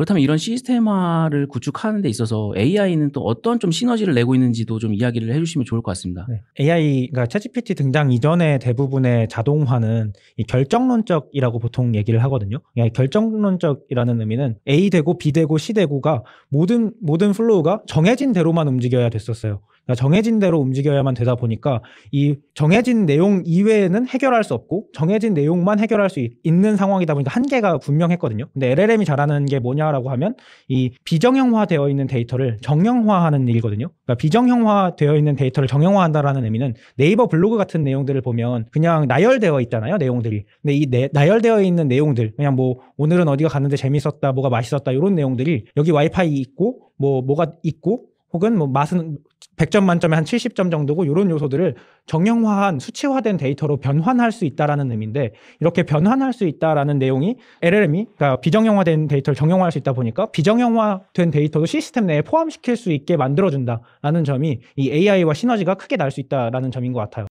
그렇다면 이런 시스템화를 구축하는 데 있어서 AI는 또 어떤 좀 시너지를 내고 있는지도 좀 이야기를 해주시면 좋을 것 같습니다. 네. AI, 그러니까 ChatGPT 등장 이전에 대부분의 자동화는 결정론적이라고 보통 얘기를 하거든요. 그러니까 결정론적이라는 의미는 A 되고 B 되고 C 되고가 모든 모든 플로우가 정해진 대로만 움직여야 됐었어요. 그러니까 정해진 대로 움직여야만 되다 보니까 이 정해진 내용 이외에는 해결할 수 없고 정해진 내용만 해결할 수 있는 상황이다 보니까 한계가 분명했거든요. 근데 LLM이 잘하는 게 뭐냐 뭐냐라고 하면 이 비정형화되어 있는 데이터를 정형화하는 일거든요. 그러니까 비정형화되어 있는 데이터를 정형화한다라는 의미는 네이버 블로그 같은 내용들을 보면 그냥 나열되어 있잖아요, 내용들이. 근데 이 내, 나열되어 있는 내용들, 그냥 뭐 오늘은 어디가 갔는데 재밌었다, 뭐가 맛있었다 이런 내용들이 여기 와이파이 있고 뭐 뭐가 있고 혹은 뭐 맛은 100점 만점에 한 70점 정도고 이런 요소들을 정형화한 수치화된 데이터로 변환할 수 있다라는 의미인데 이렇게 변환할 수 있다라는 내용이 LLM이 그러니까 비정형화된 데이터를 정형화할 수 있다 보니까 비정형화된 데이터도 시스템 내에 포함시킬 수 있게 만들어준다라는 점이 이 AI와 시너지가 크게 날 수 있다라는 점인 것 같아요.